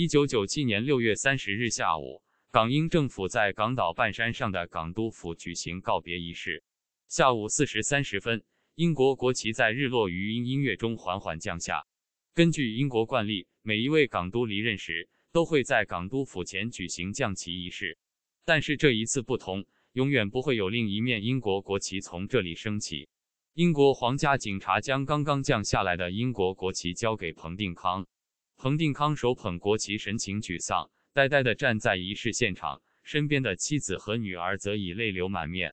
一九九七年六月三十日下午，港英政府在港岛半山上的港督府举行告别仪式。下午四时三十分，英国国旗在日落余音音乐中缓缓降下。根据英国惯例，每一位港督离任时都会在港督府前举行降旗仪式。但是这一次不同，永远不会有另一面英国国旗从这里升起。英国皇家警察将刚刚降下来的英国国旗交给彭定康。彭定康手捧国旗，神情沮丧，呆呆地站在仪式现场，身边的妻子和女儿则已泪流满面。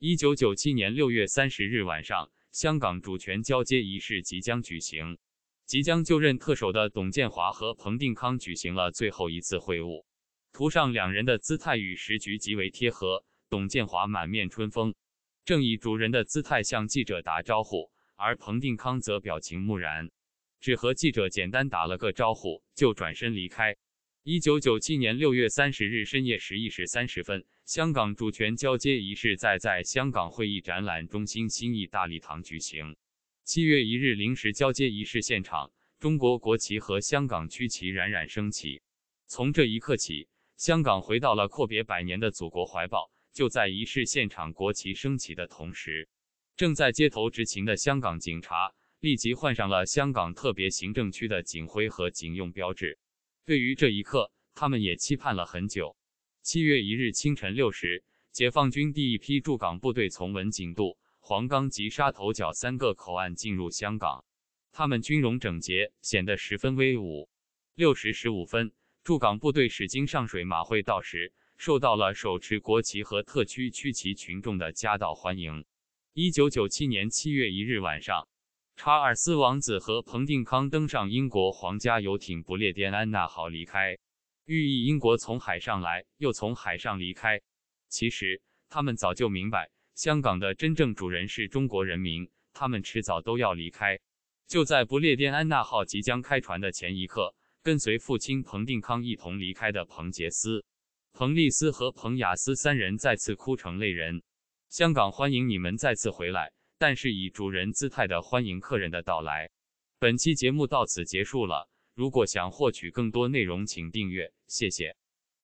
一九九七年六月三十日晚上，香港主权交接仪式即将举行，即将就任特首的董建华和彭定康举行了最后一次会晤。图上两人的姿态与时局极为贴合，董建华满面春风，正以主人的姿态向记者打招呼，而彭定康则表情木然。只和记者简单打了个招呼，就转身离开。一九九七年六月三十日深夜十一时三十分，香港主权交接仪式在在香港会议展览中心新义大礼堂举行。七月一日零时交接仪式现场，中国国旗和香港区旗冉冉升起。从这一刻起，香港回到了阔别百年的祖国怀抱。就在仪式现场国旗升起的同时，正在街头执勤的香港警察。立即换上了香港特别行政区的警徽和警用标志。对于这一刻，他们也期盼了很久。七月一日清晨六时，解放军第一批驻港部队从文锦渡、黄冈及沙头角三个口岸进入香港。他们军容整洁，显得十分威武。六时十五分，驻港部队驶经上水马会道时，受到了手持国旗和特区区旗群众的夹道欢迎。一九九七年七月一日晚上。查尔斯王子和彭定康登上英国皇家游艇“不列颠安娜号”离开，寓意英国从海上来，又从海上离开。其实他们早就明白，香港的真正主人是中国人民，他们迟早都要离开。就在“不列颠安娜号”即将开船的前一刻，跟随父亲彭定康一同离开的彭杰斯、彭丽斯和彭雅斯三人再次哭成泪人。香港欢迎你们再次回来。但是以主人姿态的欢迎客人的到来。本期节目到此结束了。如果想获取更多内容，请订阅。谢谢。